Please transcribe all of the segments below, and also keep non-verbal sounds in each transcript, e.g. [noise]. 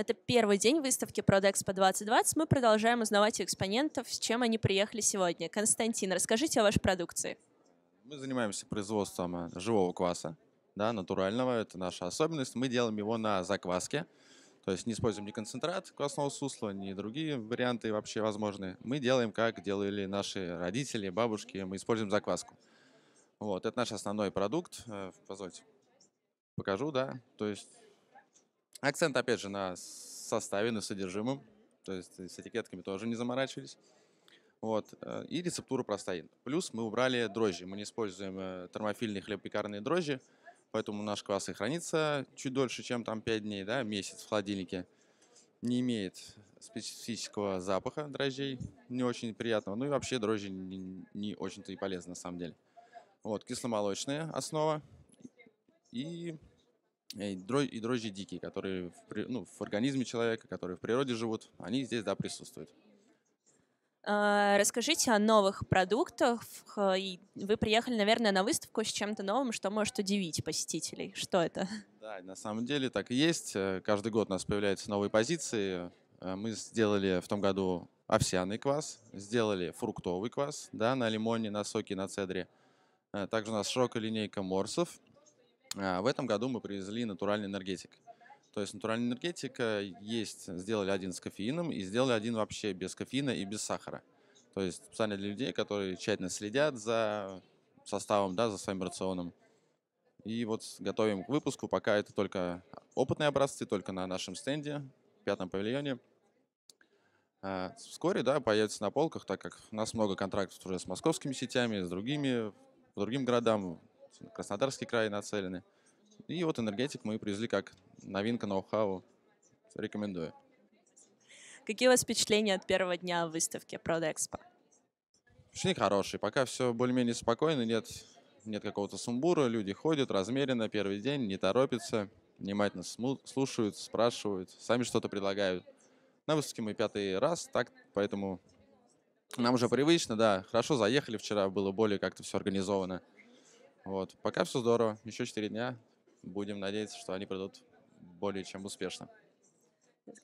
Это первый день выставки Продэкспо 2020. Мы продолжаем узнавать у экспонентов, с чем они приехали сегодня. Константин, расскажите о вашей продукции. Мы занимаемся производством э, живого кваса, да, натурального. Это наша особенность. Мы делаем его на закваске. То есть не используем ни концентрат квасного сусла, ни другие варианты вообще возможные. Мы делаем, как делали наши родители, бабушки. Мы используем закваску. Вот, это наш основной продукт. Э, позвольте, покажу, да. То есть Акцент, опять же, на составе, на содержимом. То есть э, с этикетками тоже не заморачивались. Вот. Э, и рецептура простая. Плюс мы убрали дрожжи. Мы не используем э, термофильные хлебопекарные дрожжи, поэтому наш квас и хранится чуть дольше, чем там 5 дней, да, месяц в холодильнике. Не имеет специфического запаха дрожжей, не очень приятного. Ну и вообще дрожжи не, не очень-то и полезны на самом деле. Вот, кисломолочная основа. И и дрожжи дикие, которые в, ну, в организме человека, которые в природе живут, они здесь, да, присутствуют. А, расскажите о новых продуктах. Вы приехали, наверное, на выставку с чем-то новым, что может удивить посетителей. Что это? [laughs] Да, на самом деле так и есть. Э, каждый год у нас появляются новые позиции. Э, мы сделали в том году овсяный квас, сделали фруктовый квас да, на лимоне, на соке, на цедре. Э, также у нас широкая линейка морсов – а, в этом году мы привезли натуральный энергетик. То есть натуральная энергетика э, есть, сделали один с кофеином и сделали один вообще без кофеина и без сахара. То есть специально для людей, которые тщательно следят за составом, да, за своим рационом. И вот готовим к выпуску, пока это только опытные образцы, только на нашем стенде, в пятом павильоне. А, вскоре, да, появится на полках, так как у нас много контрактов уже с московскими сетями, с другими, по другим городам, есть Краснодарский край нацелены. И вот энергетик мы привезли как новинка, ноу-хау. Рекомендую. Какие у вас впечатления от первого дня выставки Продэкспо? Впечатления хорошие. Пока все более-менее спокойно, нет, нет какого-то сумбура, люди ходят размеренно первый день, не торопятся, внимательно слушают, спрашивают, сами что-то предлагают. На выставке мы пятый раз, так, поэтому нам уже привычно, да. Хорошо заехали вчера, было более как-то все организовано. Вот. Пока все здорово. Еще 4 дня. Будем надеяться, что они придут более чем успешно.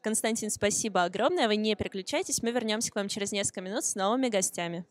Константин, спасибо огромное. Вы не переключайтесь. Мы вернемся к вам через несколько минут с новыми гостями.